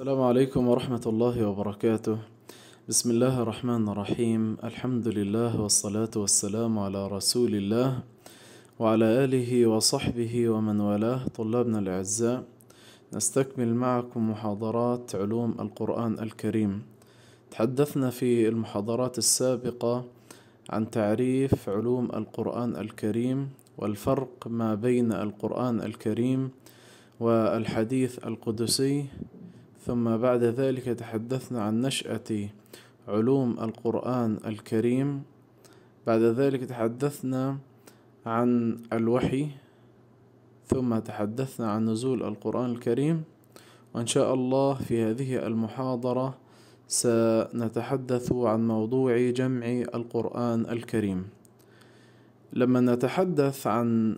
السلام عليكم ورحمة الله وبركاته بسم الله الرحمن الرحيم الحمد لله والصلاة والسلام على رسول الله وعلى آله وصحبه ومن والاه طلابنا الأعزاء نستكمل معكم محاضرات علوم القرآن الكريم تحدثنا في المحاضرات السابقة عن تعريف علوم القرآن الكريم والفرق ما بين القرآن الكريم والحديث القدسي ثم بعد ذلك تحدثنا عن نشأة علوم القرآن الكريم بعد ذلك تحدثنا عن الوحي ثم تحدثنا عن نزول القرآن الكريم وإن شاء الله في هذه المحاضرة سنتحدث عن موضوع جمع القرآن الكريم لما نتحدث عن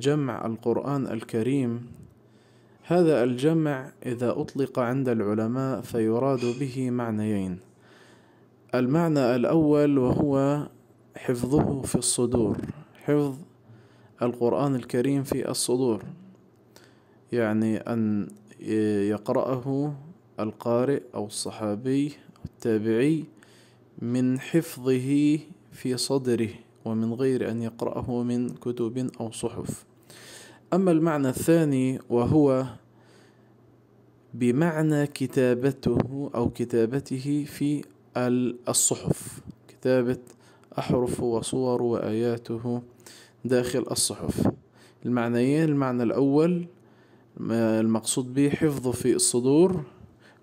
جمع القرآن الكريم هذا الجمع إذا أطلق عند العلماء فيراد به معنيين المعنى الأول وهو حفظه في الصدور حفظ القرآن الكريم في الصدور يعني أن يقرأه القارئ أو الصحابي أو التابعي من حفظه في صدره ومن غير أن يقرأه من كتب أو صحف أما المعنى الثاني وهو بمعنى كتابته أو كتابته في الصحف كتابة أحرفه وصوره وآياته داخل الصحف المعنيين المعنى الأول المقصود به حفظه في الصدور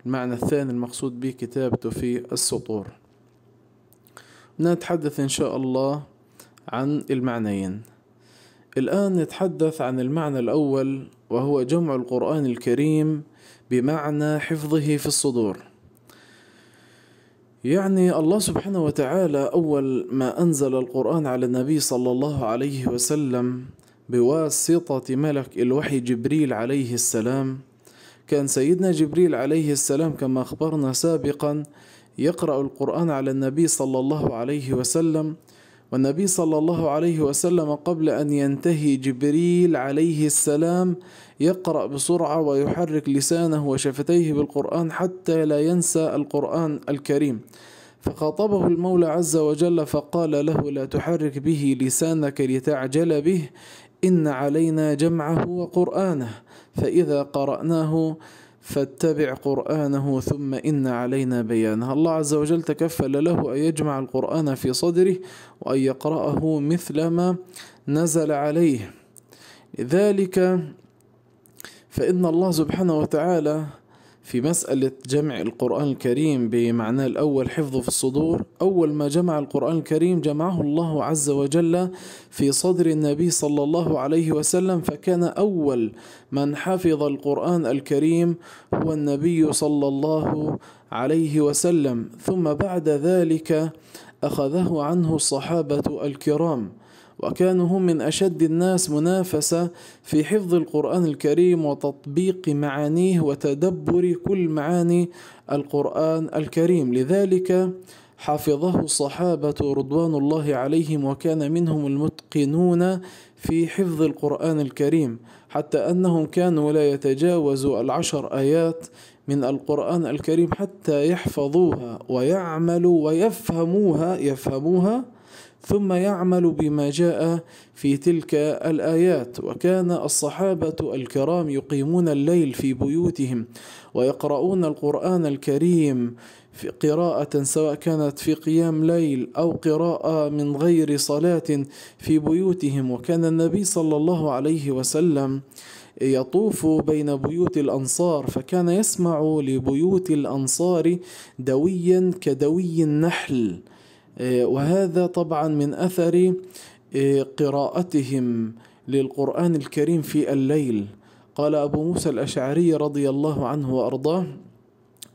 المعنى الثاني المقصود به كتابته في السطور نتحدث إن شاء الله عن المعنيين الآن نتحدث عن المعنى الأول وهو جمع القرآن الكريم بمعنى حفظه في الصدور يعني الله سبحانه وتعالى أول ما أنزل القرآن على النبي صلى الله عليه وسلم بواسطة ملك الوحي جبريل عليه السلام كان سيدنا جبريل عليه السلام كما أخبرنا سابقا يقرأ القرآن على النبي صلى الله عليه وسلم والنبي صلى الله عليه وسلم قبل أن ينتهي جبريل عليه السلام يقرأ بسرعة ويحرك لسانه وشفتيه بالقرآن حتى لا ينسى القرآن الكريم فخاطبه المولى عز وجل فقال له لا تحرك به لسانك لتعجل به إن علينا جمعه وقرآنه فإذا قرأناه فاتبع قرآنه ثم إن علينا بيانه الله عز وجل تكفل له أن يجمع القرآن في صدره وأن يقرأه مثل ما نزل عليه لذلك فإن الله سبحانه وتعالى في مسألة جمع القرآن الكريم بمعناه الأول حفظه في الصدور أول ما جمع القرآن الكريم جمعه الله عز وجل في صدر النبي صلى الله عليه وسلم فكان أول من حفظ القرآن الكريم هو النبي صلى الله عليه وسلم ثم بعد ذلك أخذه عنه الصحابة الكرام وكانوا هم من أشد الناس منافسة في حفظ القرآن الكريم وتطبيق معانيه وتدبر كل معاني القرآن الكريم لذلك حفظه الصحابة رضوان الله عليهم وكان منهم المتقنون في حفظ القرآن الكريم حتى أنهم كانوا لا يتجاوزوا العشر آيات من القرآن الكريم حتى يحفظوها ويعملوا ويفهموها يفهموها ثم يعمل بما جاء في تلك الايات وكان الصحابه الكرام يقيمون الليل في بيوتهم ويقرؤون القران الكريم في قراءة سواء كانت في قيام ليل أو قراءة من غير صلاة في بيوتهم وكان النبي صلى الله عليه وسلم يطوف بين بيوت الأنصار فكان يسمع لبيوت الأنصار دويا كدوي النحل إيه، وهذا طبعا من اثر إيه، قراءتهم للقران الكريم في الليل قال ابو موسى الاشعري رضي الله عنه وارضاه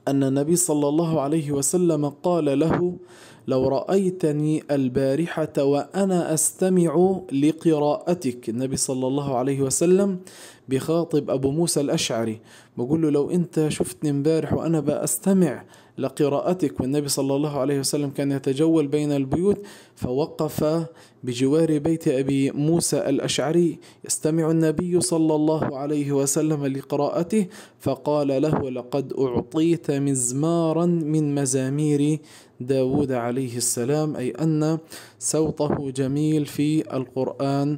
ان النبي صلى الله عليه وسلم قال له لو رايتني البارحه وانا استمع لقراءتك النبي صلى الله عليه وسلم بخاطب ابو موسى الاشعري بقول له لو انت شفتني امبارح وانا بستمع لقراءتك والنبي صلى الله عليه وسلم كان يتجول بين البيوت فوقف بجوار بيت أبي موسى الأشعري يستمع النبي صلى الله عليه وسلم لقراءته فقال له لقد أعطيت مزمارا من مزامير داود عليه السلام أي أن صوته جميل في القرآن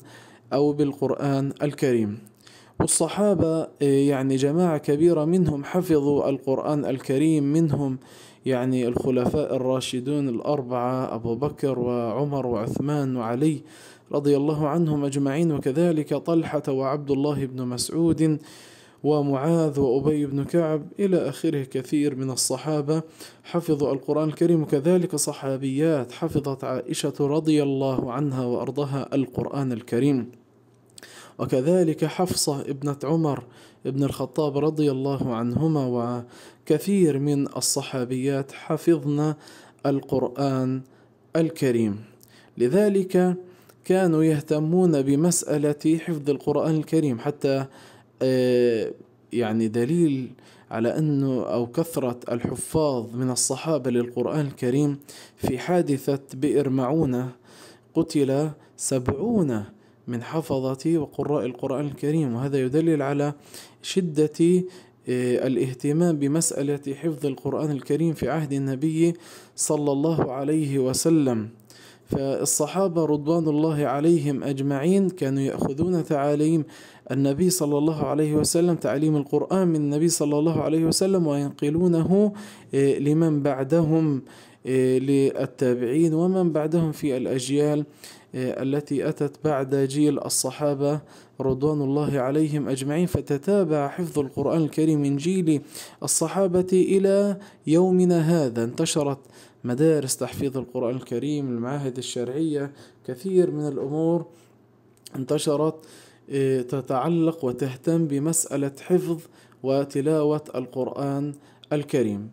أو بالقرآن الكريم والصحابة آه، يعني جماعة كبيرة منهم حفظوا القرآن الكريم منهم يعني الخلفاء الراشدون الأربعة أبو بكر وعمر وعثمان وعلي رضي الله عنهم أجمعين وكذلك طلحة وعبد الله بن مسعود ومعاذ وأبي بن كعب إلى آخره كثير من الصحابة حفظوا القرآن الكريم وكذلك صحابيات حفظت عائشة رضي الله عنها وأرضها القرآن الكريم وكذلك حفصة ابنة عمر ابن الخطاب رضي الله عنهما وكثير من الصحابيات حفظن القرآن الكريم لذلك كانوا يهتمون بمسألة حفظ القرآن الكريم حتى آه، يعني دليل على أنه أو كثرة الحفاظ من الصحابة للقرآن الكريم في حادثة بئر معونة قتل سبعون من حفظة وقراء القرآن الكريم وهذا يدلل على شدة آه، الاهتمام بمسألة حفظ القرآن الكريم في عهد النبي صلى الله عليه وسلم فالصحابة رضوان الله عليهم أجمعين كانوا يأخذون تعاليم النبي صلى الله عليه وسلم تعليم القرآن من النبي صلى الله عليه وسلم وينقلونه آه، لمن بعدهم آه، للتابعين ومن بعدهم في الأجيال آه، التي أتت بعد جيل الصحابة رضوان الله عليهم أجمعين فتتابع حفظ القرآن الكريم من جيل الصحابة إلى يومنا هذا انتشرت مدارس تحفيظ القرآن الكريم المعاهد الشرعية كثير من الأمور انتشرت آه، تتعلق وتهتم بمسألة حفظ وتلاوة القرآن الكريم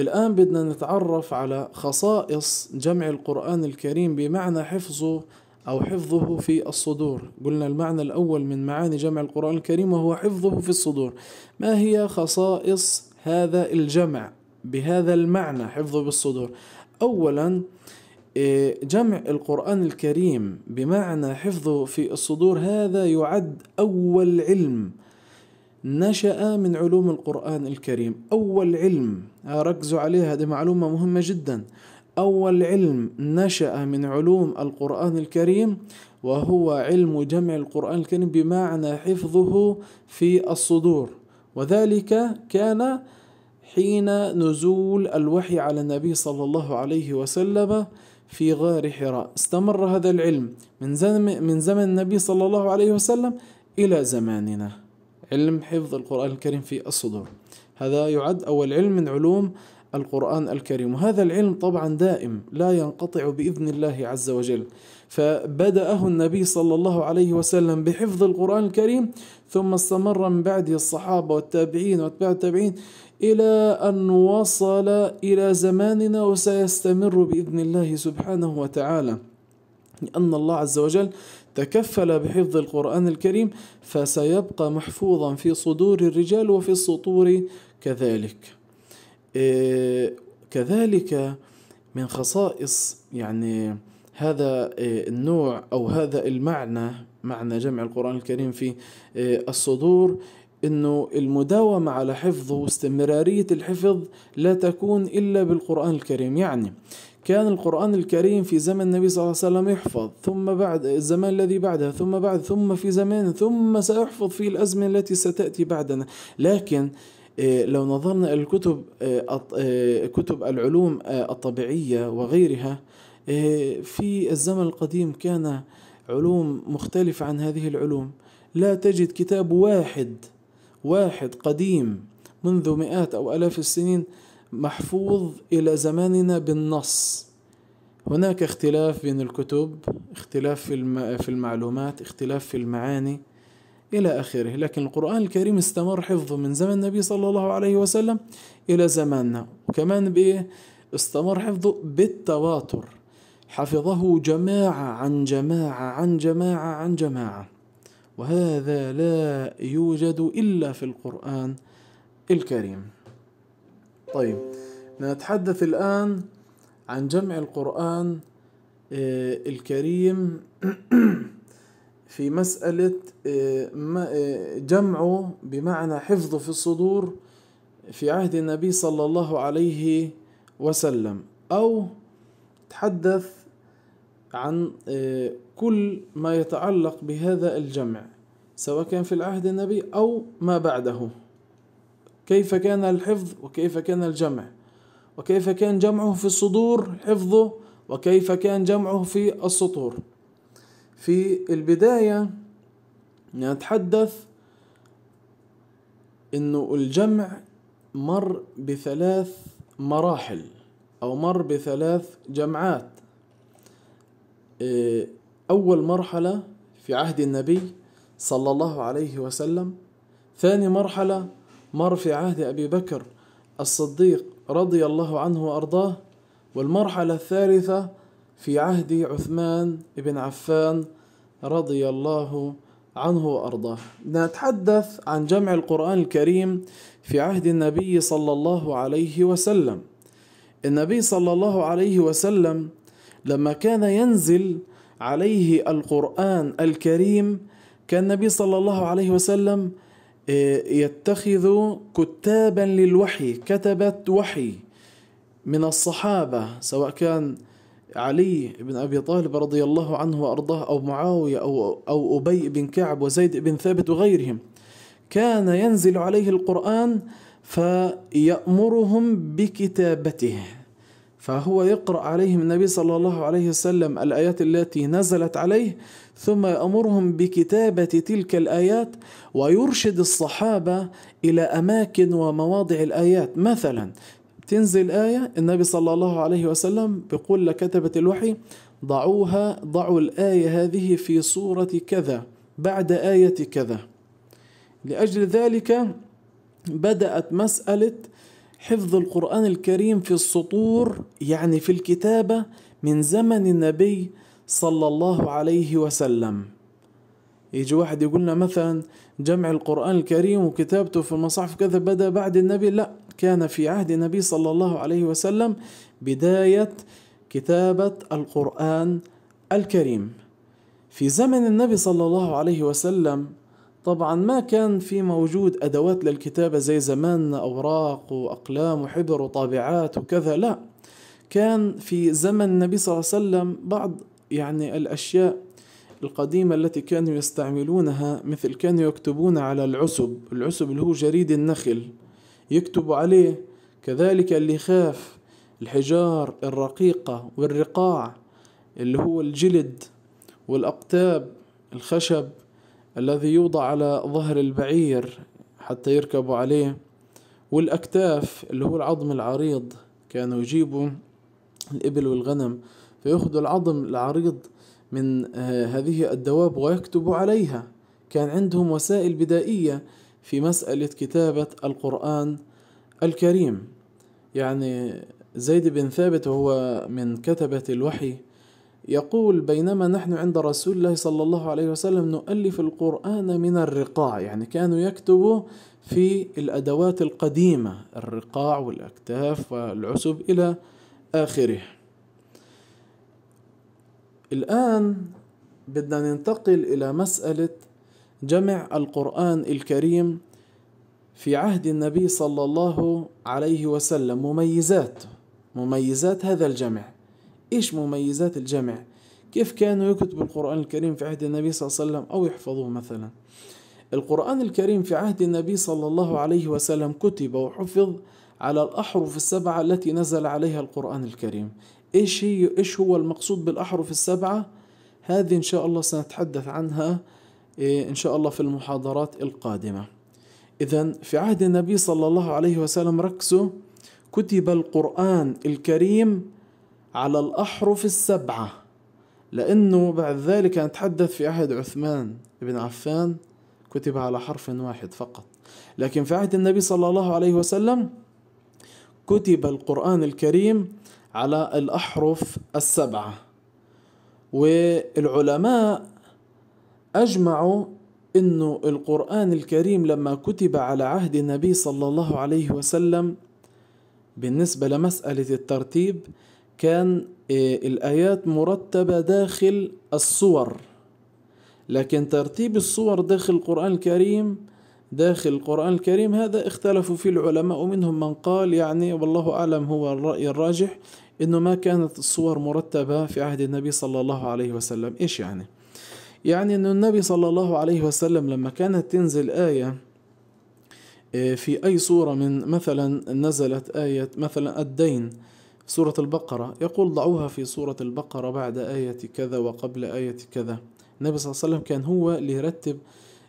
الآن بدنا نتعرف على خصائص جمع القرآن الكريم بمعنى حفظه أو حفظه في الصدور قلنا المعنى الأول من معاني جمع القرآن الكريم وهو حفظه في الصدور ما هي خصائص هذا الجمع بهذا المعنى حفظه بالصدور أولا إيه، جمع القرآن الكريم بمعنى حفظه في الصدور هذا يعد أول علم نشأ من علوم القرآن الكريم أول علم ركزوا عليها هذه معلومة مهمة جدا أول علم نشأ من علوم القرآن الكريم وهو علم جمع القرآن الكريم بمعنى حفظه في الصدور وذلك كان حين نزول الوحي على النبي صلى الله عليه وسلم في غار حراء استمر هذا العلم من زمن, من زمن النبي صلى الله عليه وسلم إلى زماننا علم حفظ القرآن الكريم في الصدور هذا يعد أول علم من علوم القرآن الكريم وهذا العلم طبعا دائم لا ينقطع بإذن الله عز وجل فبدأه النبي صلى الله عليه وسلم بحفظ القرآن الكريم ثم استمر من بعده الصحابة والتابعين واتباع التابعين إلى أن وصل إلى زماننا وسيستمر بإذن الله سبحانه وتعالى أن الله عز وجل تكفل بحفظ القرآن الكريم فسيبقى محفوظا في صدور الرجال وفي السطور كذلك إيه، كذلك من خصائص يعني هذا إيه، النوع أو هذا المعنى معنى جمع القرآن الكريم في إيه، الصدور انه المداومة على حفظه واستمرارية الحفظ لا تكون الا بالقرآن الكريم يعني كان القرآن الكريم في زمن النبي صلى الله عليه وسلم يحفظ ثم بعد الزمان الذي بعدها ثم بعد ثم في زمان ثم سيحفظ في الأزمنة التي ستأتي بعدنا لكن آه، لو نظرنا الكتب آه، آه، كتب العلوم الطبيعية وغيرها في الزمن القديم كان علوم مختلفة عن هذه العلوم لا تجد كتاب واحد واحد قديم منذ مئات أو آلاف السنين محفوظ إلى زماننا بالنص هناك اختلاف بين الكتب اختلاف في المعلومات اختلاف في المعاني إلى آخره لكن القرآن الكريم استمر حفظه من زمن النبي صلى الله عليه وسلم إلى زماننا وكمان بإيه استمر حفظه بالتواتر حفظه جماعة عن جماعة عن جماعة عن جماعة وهذا لا يوجد إلا في القرآن الكريم طيب نتحدث الآن عن جمع القرآن آه، الكريم في مسألة آه، آه، جمعه بمعنى حفظه في الصدور في عهد النبي صلى الله عليه وسلم أو تحدث عن كل ما يتعلق بهذا الجمع سواء كان في العهد النبي أو ما بعده كيف كان الحفظ وكيف كان الجمع وكيف كان جمعه في الصدور حفظه وكيف كان جمعه في السطور في البداية نتحدث انه الجمع مر بثلاث مراحل او مر بثلاث جمعات إيه، اول مرحلة في عهد النبي صلى الله عليه وسلم ثاني مرحلة مر في عهد أبي بكر الصديق رضي الله عنه وأرضاه والمرحلة الثالثة في عهد عثمان بن عفان رضي الله عنه وأرضاه نتحدث عن جمع القرآن الكريم في عهد النبي صلى الله عليه وسلم النبي صلى الله عليه وسلم لما كان ينزل عليه القرآن الكريم كان النبي صلى الله عليه وسلم إيه، يتخذ كتابا للوحي كتبت وحي من الصحابة سواء كان علي بن أبي طالب رضي الله عنه وأرضاه أو معاوية أو, أو أبي بن كعب وزيد بن ثابت وغيرهم كان ينزل عليه القرآن فيأمرهم بكتابته فهو يقرأ عليهم النبي صلى الله عليه وسلم الآيات التي نزلت عليه ثم يأمرهم بكتابة تلك الآيات ويرشد الصحابة إلى أماكن ومواضع الآيات مثلا تنزل آية النبي صلى الله عليه وسلم بيقول لكتبة الوحي ضعوها ضعوا الآية هذه في سورة كذا بعد آية كذا لأجل ذلك بدأت مسألة حفظ القرآن الكريم في السطور يعني في الكتابة من زمن النبي صلى الله عليه وسلم يجي واحد يقولنا مثلا جمع القرآن الكريم وكتابته في المصاحف كذا بدأ بعد النبي لا كان في عهد النبي صلى الله عليه وسلم بداية كتابة القرآن الكريم في زمن النبي صلى الله عليه وسلم طبعا ما كان في موجود أدوات للكتابة زي زماننا أوراق وأقلام وحبر وطابعات وكذا لا كان في زمن النبي صلى الله عليه وسلم بعض يعني الأشياء القديمة التي كانوا يستعملونها مثل كانوا يكتبون على العسب العسب اللي هو جريد النخل يكتبوا عليه كذلك اللخاف الحجار الرقيقة والرقاع اللي هو الجلد والأقتاب الخشب الذي يوضع على ظهر البعير حتى يركبوا عليه والأكتاف اللي هو العظم العريض كانوا يجيبوا الإبل والغنم فيأخذوا العظم العريض من آه، هذه الدواب ويكتبوا عليها كان عندهم وسائل بدائية في مسألة كتابة القرآن الكريم يعني زيد بن ثابت وهو من كتبة الوحي يقول بينما نحن عند رسول الله صلى الله عليه وسلم نؤلف القرآن من الرقاع يعني كانوا يكتبوا في الأدوات القديمة الرقاع والأكتاف والعسب إلى آخره الآن بدنا ننتقل إلى مسألة جمع القرآن الكريم في عهد النبي صلى الله عليه وسلم مميزات مميزات هذا الجمع إيش مميزات الجمع كيف كانوا يكتبوا القرآن الكريم في عهد النبي صلى الله عليه وسلم أو يحفظوه مثلا القرآن الكريم في عهد النبي صلى الله عليه وسلم كتب وحفظ على الأحرف السبعة التي نزل عليها القرآن الكريم إيش, هي إيش هو المقصود بالأحرف السبعة هذه إن شاء الله سنتحدث عنها إيه، إن شاء الله في المحاضرات القادمة إذا في عهد النبي صلى الله عليه وسلم ركزوا كتب القرآن الكريم على الأحرف السبعة لأنه بعد ذلك نتحدث في عهد عثمان بن عفان كتب على حرف واحد فقط لكن في عهد النبي صلى الله عليه وسلم كتب القرآن الكريم على الأحرف السبعة والعلماء أجمعوا أنه القرآن الكريم لما كتب على عهد النبي صلى الله عليه وسلم بالنسبة لمسألة الترتيب كان آه، الآيات مرتبة داخل الصور لكن ترتيب الصور داخل القرآن الكريم داخل القرآن الكريم هذا اختلفوا فيه العلماء ومنهم من قال يعني والله أعلم هو الرأي الراجح إنه ما كانت الصور مرتبة في عهد النبي صلى الله عليه وسلم إيش يعني؟ يعني إنه النبي صلى الله عليه وسلم لما كانت تنزل آية آه، في أي صورة من مثلا نزلت آية مثلا الدين سورة البقرة يقول ضعوها في سورة البقرة بعد آية كذا وقبل آية كذا النبي صلى الله عليه وسلم كان هو اللي يرتب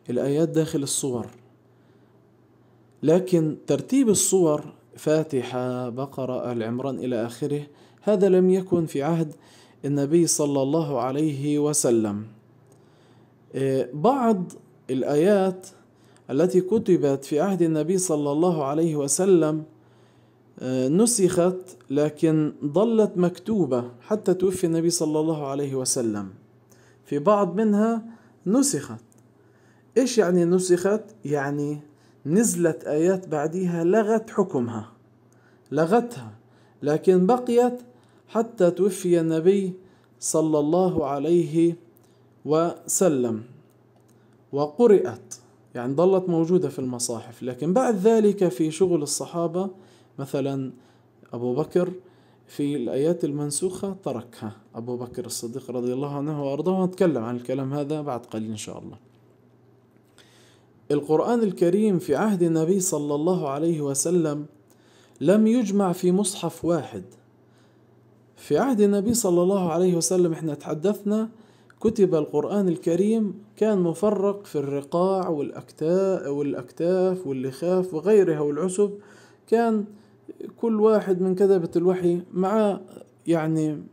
الآيات داخل الصور لكن ترتيب الصور فاتحة بقرة العمران إلى آخره هذا لم يكن في عهد النبي صلى الله عليه وسلم إيه، بعض الآيات التي كتبت في عهد النبي صلى الله عليه وسلم آه، نسخت لكن ظلت مكتوبة حتى توفي النبي صلى الله عليه وسلم في بعض منها نسخت ايش يعني نسخت؟ يعني نزلت آيات بعديها لغت حكمها لغتها لكن بقيت حتى توفي النبي صلى الله عليه وسلم وقرأت يعني ظلت موجودة في المصاحف لكن بعد ذلك في شغل الصحابة مثلا أبو بكر في الآيات المنسوخة تركها أبو بكر الصديق رضي الله عنه وأرضاه ونتكلم عن الكلام هذا بعد قليل إن شاء الله القرآن الكريم في عهد النبي صلى الله عليه وسلم لم يجمع في مصحف واحد في عهد النبي صلى الله عليه وسلم احنا تحدثنا كتب القرآن الكريم كان مفرق في الرقاع والأكتاف واللخاف وغيرها والعسب كان كل واحد من كتبة الوحي معاه يعني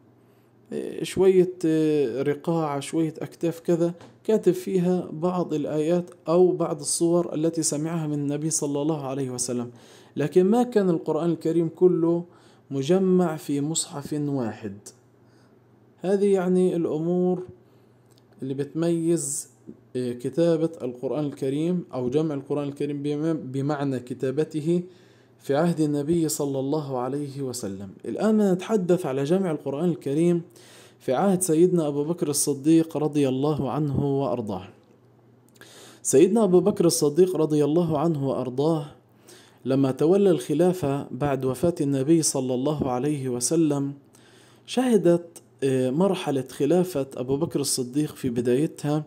آه، شوية آه، رقاعة شوية أكتاف كذا كاتب فيها بعض الآيات أو بعض الصور التي سمعها من النبي صلى الله عليه وسلم لكن ما كان القرآن الكريم كله مجمع في مصحف واحد هذه يعني الأمور اللي بتميز آه، كتابة القرآن الكريم أو جمع القرآن الكريم بمعنى كتابته في عهد النبي صلى الله عليه وسلم الآن نتحدث على جمع القرآن الكريم في عهد سيدنا أبو بكر الصديق رضي الله عنه وأرضاه سيدنا أبو بكر الصديق رضي الله عنه وأرضاه لما تولى الخلافة بعد وفاة النبي صلى الله عليه وسلم شهدت آه، مرحلة خلافة أبو بكر الصديق في بدايتها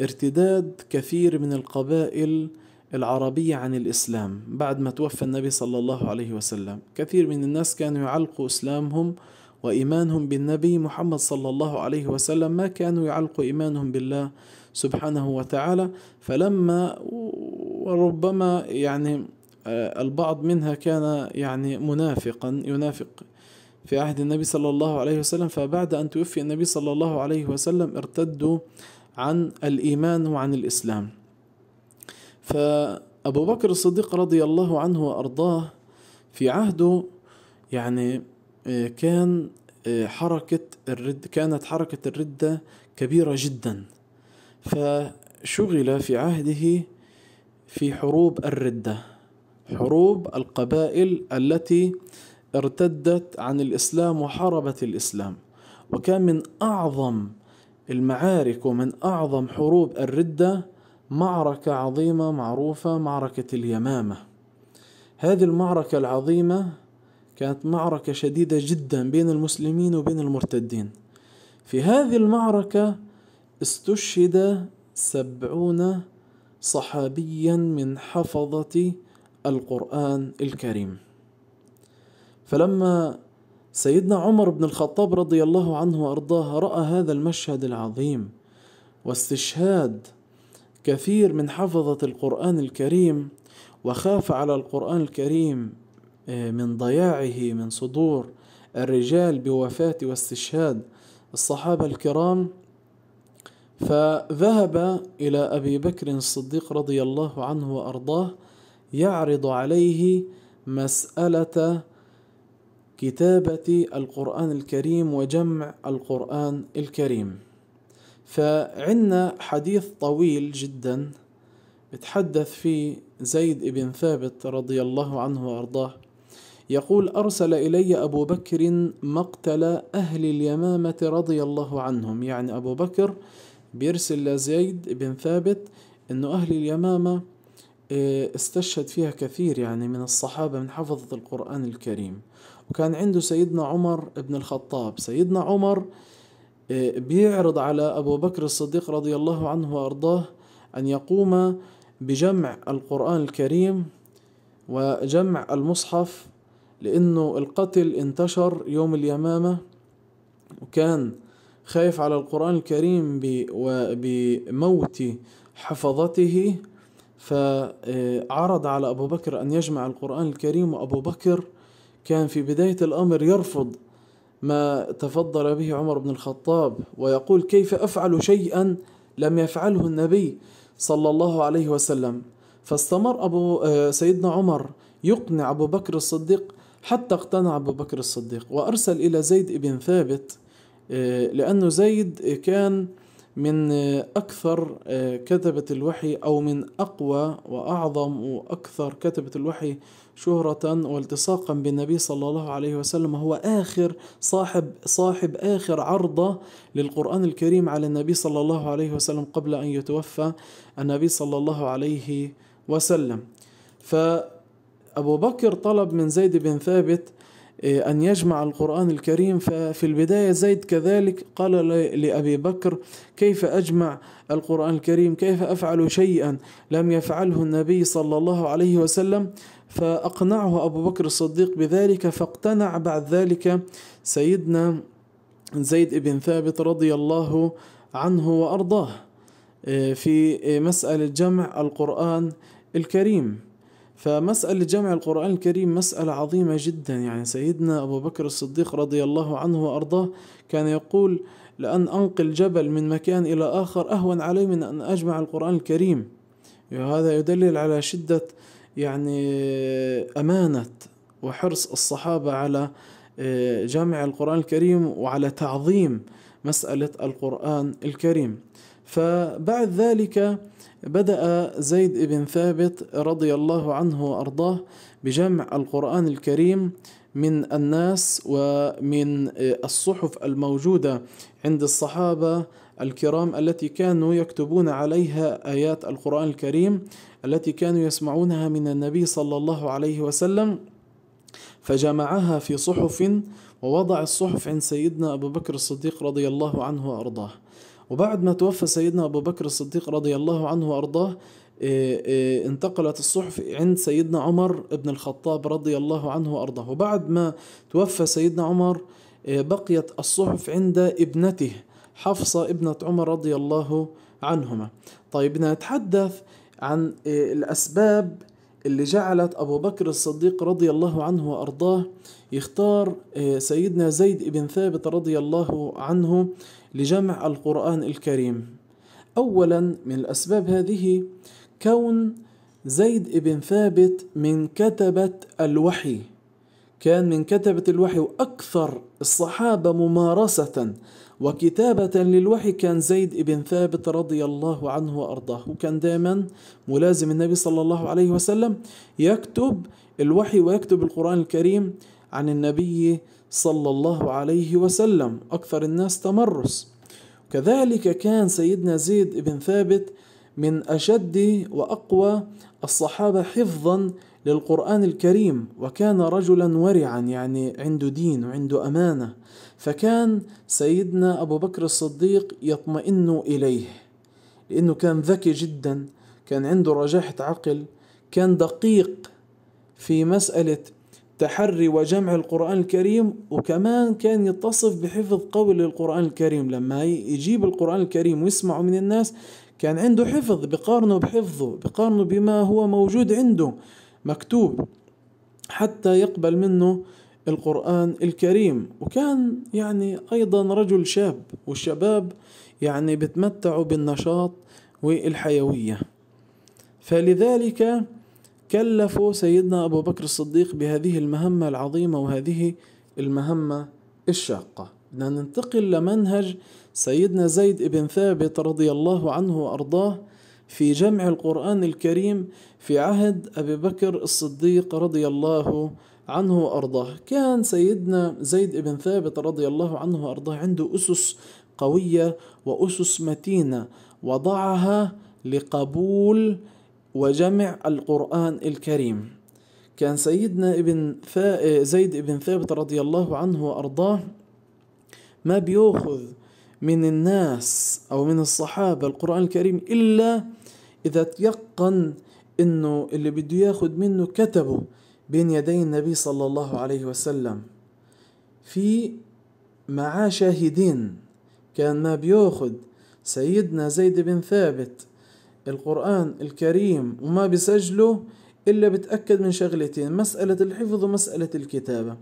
ارتداد كثير من القبائل العربية عن الإسلام بعد ما توفى النبي صلى الله عليه وسلم كثير من الناس كانوا يعلقوا إسلامهم وإيمانهم بالنبي محمد صلى الله عليه وسلم ما كانوا يعلقوا إيمانهم بالله سبحانه وتعالى فلما وربما يعني آه، البعض منها كان يعني منافقا ينافق في عهد النبي صلى الله عليه وسلم فبعد أن توفي النبي صلى الله عليه وسلم ارتدوا عن الإيمان وعن الإسلام فأبو بكر الصديق رضي الله عنه وأرضاه في عهده يعني آه، كان آه، حركة الرد كانت حركة الردة كبيرة جدا فشغل في عهده في حروب الردة حروب القبائل التي ارتدت عن الإسلام وحاربت الإسلام وكان من أعظم المعارك ومن أعظم حروب الردة معركة عظيمة معروفة معركة اليمامة هذه المعركة العظيمة كانت معركة شديدة جدا بين المسلمين وبين المرتدين في هذه المعركة استشهد سبعون صحابيا من حفظة القرآن الكريم فلما سيدنا عمر بن الخطاب رضي الله عنه وارضاه راى هذا المشهد العظيم واستشهاد كثير من حفظة القرآن الكريم وخاف على القرآن الكريم آه، من ضياعه من صدور الرجال بوفاة واستشهاد الصحابة الكرام فذهب إلى أبي بكر الصديق رضي الله عنه وأرضاه يعرض عليه مسألة كتابة القرآن الكريم وجمع القرآن الكريم فعندنا حديث طويل جدا بتحدث فيه زيد بن ثابت رضي الله عنه وأرضاه يقول أرسل إلي أبو بكر مقتل أهل اليمامة رضي الله عنهم يعني أبو بكر بيرسل لزيد بن ثابت أنه أهل اليمامة آه، استشهد فيها كثير يعني من الصحابة من حفظة القرآن الكريم وكان عنده سيدنا عمر بن الخطاب سيدنا عمر بيعرض على أبو بكر الصديق رضي الله عنه وأرضاه أن يقوم بجمع القرآن الكريم وجمع المصحف لأنه القتل انتشر يوم اليمامة وكان خايف على القرآن الكريم بموت حفظته فعرض على أبو بكر أن يجمع القرآن الكريم وأبو بكر كان في بداية الأمر يرفض ما تفضل به عمر بن الخطاب ويقول كيف أفعل شيئا لم يفعله النبي صلى الله عليه وسلم فاستمر أبو آه، سيدنا عمر يقنع أبو بكر الصديق حتى اقتنع أبو بكر الصديق وأرسل إلى زيد بن ثابت آه، لأنه زيد كان من آه، أكثر آه، كتبة الوحي أو من أقوى وأعظم وأكثر كتبة الوحي شهرة والتصاقا بالنبي صلى الله عليه وسلم هو آخر صاحب صاحب آخر عرضة للقرآن الكريم على النبي صلى الله عليه وسلم قبل أن يتوفى النبي صلى الله عليه وسلم فأبو بكر طلب من زيد بن ثابت إيه، أن يجمع القرآن الكريم ففي البداية زيد كذلك قال لأبي بكر كيف أجمع القرآن الكريم كيف أفعل شيئا لم يفعله النبي صلى الله عليه وسلم فأقنعه أبو بكر الصديق بذلك فاقتنع بعد ذلك سيدنا زيد بن ثابت رضي الله عنه وأرضاه إيه، في مسألة جمع القرآن الكريم فمسألة جمع القرآن الكريم مسألة عظيمة جدا يعني سيدنا أبو بكر الصديق رضي الله عنه وأرضاه كان يقول لأن أنقل جبل من مكان إلى آخر أهون علي من أن أجمع القرآن الكريم وهذا يدلل على شدة يعني أمانة وحرص الصحابة على آه، جمع القرآن الكريم وعلى تعظيم مسألة القرآن الكريم فبعد ذلك بدأ زيد بن ثابت رضي الله عنه وأرضاه بجمع القرآن الكريم من الناس ومن الصحف الموجودة عند الصحابة الكرام التي كانوا يكتبون عليها آيات القرآن الكريم التي كانوا يسمعونها من النبي صلى الله عليه وسلم فجمعها في صحف ووضع الصحف عند سيدنا أبو بكر الصديق رضي الله عنه وأرضاه وبعد ما توفى سيدنا أبو بكر الصديق رضي الله عنه وأرضاه إيه، إيه، انتقلت الصحف عند سيدنا عمر بن الخطاب رضي الله عنه وأرضاه وبعد ما توفى سيدنا عمر إيه، بقيت الصحف عند ابنته حفصة ابنة عمر رضي الله عنهما طيب نتحدث عن الأسباب اللي جعلت أبو بكر الصديق رضي الله عنه وأرضاه يختار آه، سيدنا زيد بن ثابت رضي الله عنه لجمع القرآن الكريم أولا من الأسباب هذه كون زيد بن ثابت من كتبة الوحي كان من كتبة الوحي وأكثر الصحابة ممارسة وكتابة للوحي كان زيد بن ثابت رضي الله عنه وأرضاه وكان دائما ملازم النبي صلى الله عليه وسلم يكتب الوحي ويكتب القرآن الكريم عن النبي صلى الله عليه وسلم أكثر الناس تمرس كذلك كان سيدنا زيد بن ثابت من أشد وأقوى الصحابة حفظا للقرآن الكريم وكان رجلا ورعا يعني عنده دين وعنده أمانة فكان سيدنا أبو بكر الصديق يطمئن إليه لأنه كان ذكي جدا كان عنده رجاحة عقل كان دقيق في مسألة تحري وجمع القرآن الكريم وكمان كان يتصف بحفظ قوي للقرآن الكريم لما يجيب القرآن الكريم ويسمعه من الناس كان عنده حفظ بقارنه بحفظه بقارنه بما هو موجود عنده مكتوب حتى يقبل منه القرآن الكريم وكان يعني أيضا رجل شاب والشباب يعني بتمتعوا بالنشاط والحيوية فلذلك كلفوا سيدنا أبو بكر الصديق بهذه المهمة العظيمة وهذه المهمة الشاقة بدنا ننتقل لمنهج سيدنا زيد بن ثابت رضي الله عنه وأرضاه في جمع القرآن الكريم في عهد أبي بكر الصديق رضي الله عنه عنه وأرضاه كان سيدنا زيد بن ثابت رضي الله عنه وأرضاه عنده أسس قوية وأسس متينة وضعها لقبول وجمع القرآن الكريم كان سيدنا ابن زيد بن ثابت رضي الله عنه وأرضاه ما بيأخذ من الناس أو من الصحابة القرآن الكريم إلا إذا تيقن إنه اللي بده يأخذ منه كتبه بين يدي النبي صلى الله عليه وسلم في معاه شاهدين كان ما بياخذ سيدنا زيد بن ثابت القرآن الكريم وما بسجله إلا بتأكد من شغلتين مسألة الحفظ ومسألة الكتابة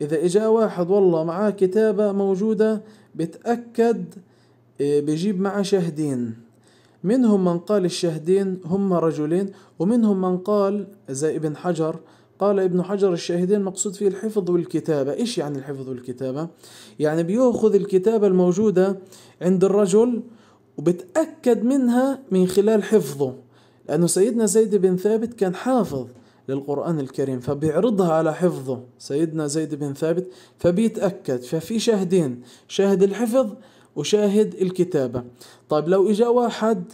إذا إجا واحد والله معاه كتابة موجودة بتأكد آه، بجيب معاه شاهدين منهم من قال الشاهدين هم رجلين ومنهم من قال زي ابن حجر قال ابن حجر الشاهدين مقصود فيه الحفظ والكتابة إيش يعني الحفظ والكتابة؟ يعني بيأخذ الكتابة الموجودة عند الرجل وبتأكد منها من خلال حفظه لأنه سيدنا زيد بن ثابت كان حافظ للقرآن الكريم فبيعرضها على حفظه سيدنا زيد بن ثابت فبيتأكد ففي شاهدين شاهد الحفظ وشاهد الكتابة طيب لو إجا واحد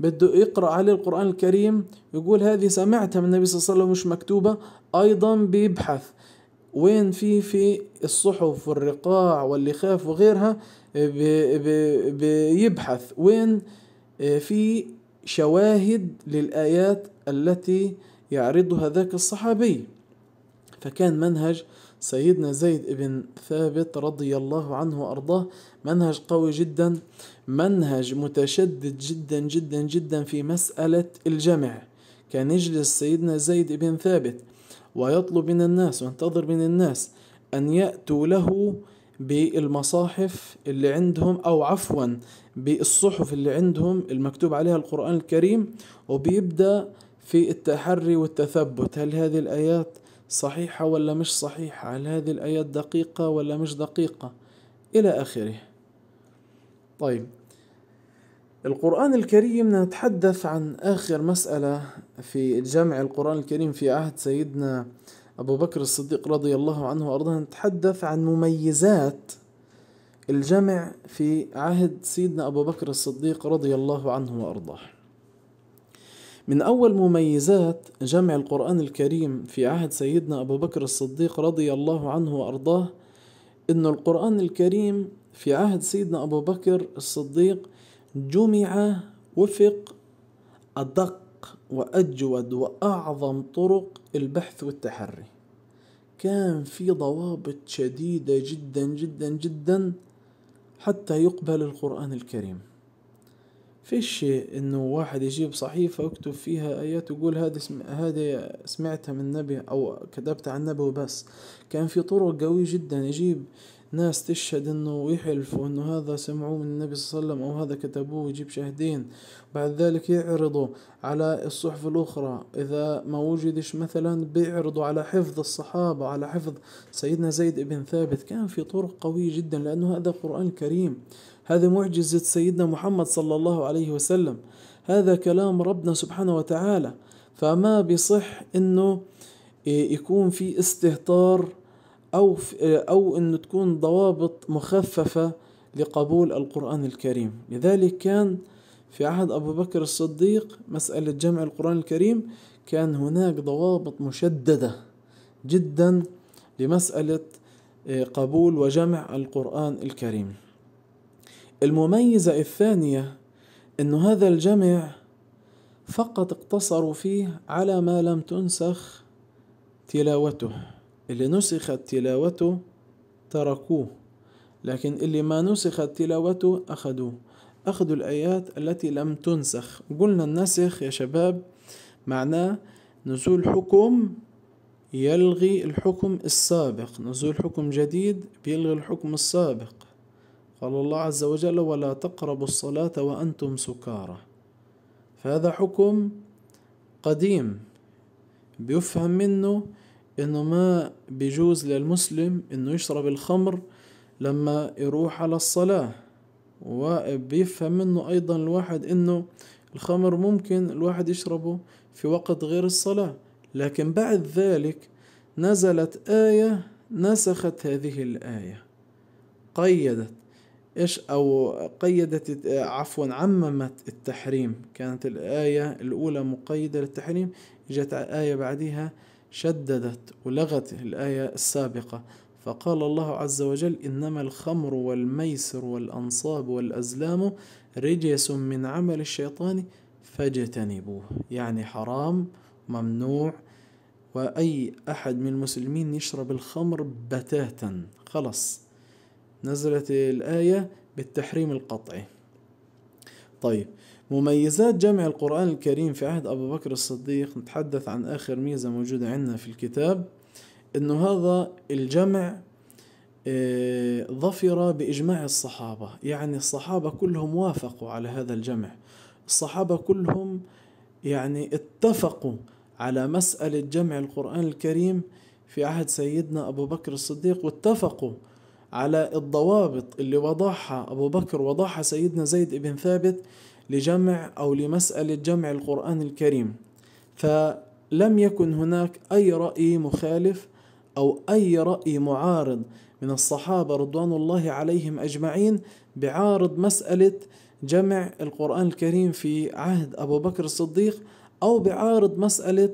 بده يقرأ عليه القرآن الكريم يقول هذه سمعتها من النبي صلى الله عليه وسلم مش مكتوبة ايضا بيبحث وين في في الصحف والرقاع واللخاف وغيرها بيبحث وين آه، في شواهد للآيات التي يعرضها ذاك الصحابي فكان منهج سيدنا زيد بن ثابت رضي الله عنه وأرضاه منهج قوي جدا منهج متشدد جدا جدا جدا في مسألة الجمع كان يجلس سيدنا زيد بن ثابت ويطلب من الناس وينتظر من الناس أن يأتوا له بالمصاحف اللي عندهم أو عفوا بالصحف اللي عندهم المكتوب عليها القرآن الكريم وبيبدأ في التحري والتثبت هل هذه الآيات صحيحة ولا مش صحيحة هل هذه الآيات دقيقة ولا مش دقيقة إلى آخره طيب القرآن الكريم نتحدث عن آخر مسألة في جمع القرآن الكريم في عهد سيدنا أبو بكر الصديق رضي الله عنه وأرضاه نتحدث عن مميزات الجمع في عهد سيدنا أبو بكر الصديق رضي الله عنه وأرضاه من أول مميزات جمع القرآن الكريم في عهد سيدنا أبو بكر الصديق رضي الله عنه وأرضاه أن القرآن الكريم في عهد سيدنا أبو بكر الصديق جمع وفق أدق وأجود وأعظم طرق البحث والتحري كان في ضوابط شديدة جدا جدا جدا حتى يقبل القرآن الكريم فيش شيء انه واحد يجيب صحيفة ويكتب فيها ايات ويقول هذه سم... هذا سمعتها من نبي او كتبتها عن نبي وبس كان في طرق قوية جدا يجيب ناس تشهد انه ويحلفوا انه هذا سمعوه من النبي صلى الله عليه وسلم او هذا كتبوه يجيب شاهدين بعد ذلك يعرضوا على الصحف الاخرى اذا ما وجدش مثلا بيعرضوا على حفظ الصحابه على حفظ سيدنا زيد بن ثابت كان في طرق قويه جدا لانه هذا قران كريم هذا معجزه سيدنا محمد صلى الله عليه وسلم هذا كلام ربنا سبحانه وتعالى فما بصح انه يكون في استهتار أو أو أن تكون ضوابط مخففة لقبول القرآن الكريم لذلك كان في عهد أبو بكر الصديق مسألة جمع القرآن الكريم كان هناك ضوابط مشددة جدا لمسألة آه، قبول وجمع القرآن الكريم المميزة الثانية أن هذا الجمع فقط اقتصروا فيه على ما لم تنسخ تلاوته اللي نسخت تلاوته تركوه لكن اللي ما نسخت تلاوته أخذوه أخذوا الآيات التي لم تنسخ قلنا النسخ يا شباب معناه نزول حكم يلغي الحكم السابق نزول حكم جديد بيلغي الحكم السابق قال الله عز وجل ولا تقربوا الصلاة وأنتم سكارى فهذا حكم قديم بيفهم منه انه ما بيجوز للمسلم انه يشرب الخمر لما يروح على الصلاة وبيفهم منه ايضا الواحد انه الخمر ممكن الواحد يشربه في وقت غير الصلاة لكن بعد ذلك نزلت آية نسخت هذه الآية قيدت إيش أو قيدت عفوا عممت التحريم كانت الآية الأولى مقيدة للتحريم جاءت آية بعدها شددت ولغت الآية السابقة فقال الله عز وجل إنما الخمر والميسر والأنصاب والأزلام رجس من عمل الشيطان فاجتنبوه يعني حرام ممنوع وأي أحد من المسلمين يشرب الخمر بتاتا خلص نزلت الآية بالتحريم القطعي طيب مميزات جمع القرآن الكريم في عهد أبو بكر الصديق نتحدث عن آخر ميزة موجودة عندنا في الكتاب أنه هذا الجمع آه، ظفر بإجماع الصحابة يعني الصحابة كلهم وافقوا على هذا الجمع الصحابة كلهم يعني اتفقوا على مسألة جمع القرآن الكريم في عهد سيدنا أبو بكر الصديق واتفقوا على الضوابط اللي وضعها أبو بكر وضعها سيدنا زيد بن ثابت لجمع أو لمسألة جمع القرآن الكريم فلم يكن هناك أي رأي مخالف أو أي رأي معارض من الصحابة رضوان الله عليهم أجمعين بعارض مسألة جمع القرآن الكريم في عهد أبو بكر الصديق أو بعارض مسألة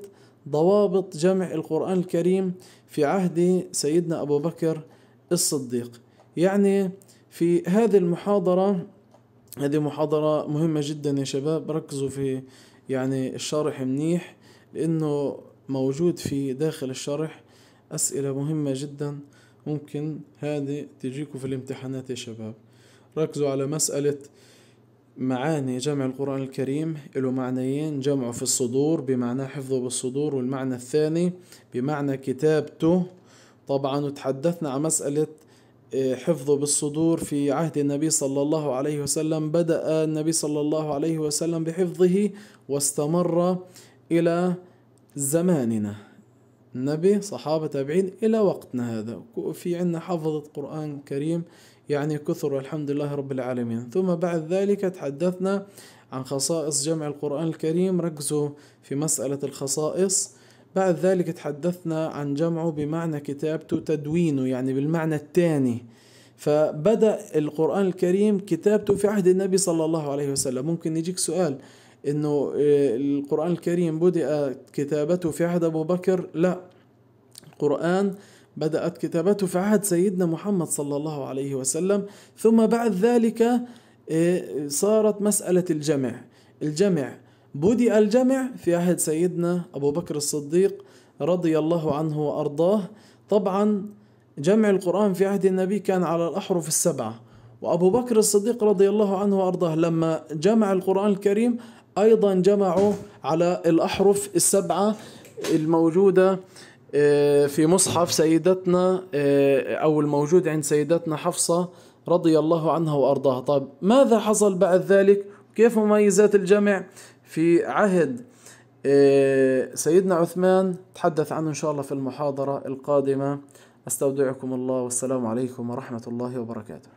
ضوابط جمع القرآن الكريم في عهد سيدنا أبو بكر الصديق يعني في هذه المحاضرة هذه محاضرة مهمة جدا يا شباب ركزوا في يعني الشرح منيح لأنه موجود في داخل الشرح أسئلة مهمة جدا ممكن هذه تجيكم في الامتحانات يا شباب ركزوا على مسألة معاني جمع القرآن الكريم له معنيين جمعه في الصدور بمعنى حفظه بالصدور والمعنى الثاني بمعنى كتابته طبعا وتحدثنا عن مسألة حفظه بالصدور في عهد النبي صلى الله عليه وسلم بدأ النبي صلى الله عليه وسلم بحفظه واستمر إلى زماننا النبي صحابة تابعين إلى وقتنا هذا في عندنا حفظة قرآن كريم يعني كثر الحمد لله رب العالمين ثم بعد ذلك تحدثنا عن خصائص جمع القرآن الكريم ركزوا في مسألة الخصائص بعد ذلك تحدثنا عن جمعه بمعنى كتابته تدوينه يعني بالمعنى الثاني فبدأ القرآن الكريم كتابته في عهد النبي صلى الله عليه وسلم ممكن يجيك سؤال انه آه، القرآن الكريم بدأ كتابته في عهد أبو بكر لا القرآن بدأت كتابته في عهد سيدنا محمد صلى الله عليه وسلم ثم بعد ذلك آه، صارت مسألة الجمع الجمع بدأ الجمع في عهد سيدنا أبو بكر الصديق رضي الله عنه وأرضاه طبعا جمع القرآن في عهد النبي كان على الأحرف السبعة وأبو بكر الصديق رضي الله عنه وأرضاه لما جمع القرآن الكريم أيضا جمعوا على الأحرف السبعة الموجودة آه، في مصحف سيدتنا آه، أو الموجود عند سيدتنا حفصة رضي الله عنها وأرضاها طب ماذا حصل بعد ذلك؟ كيف مميزات الجمع؟ في عهد آه، سيدنا عثمان تحدث عنه إن شاء الله في المحاضرة القادمة أستودعكم الله والسلام عليكم ورحمة الله وبركاته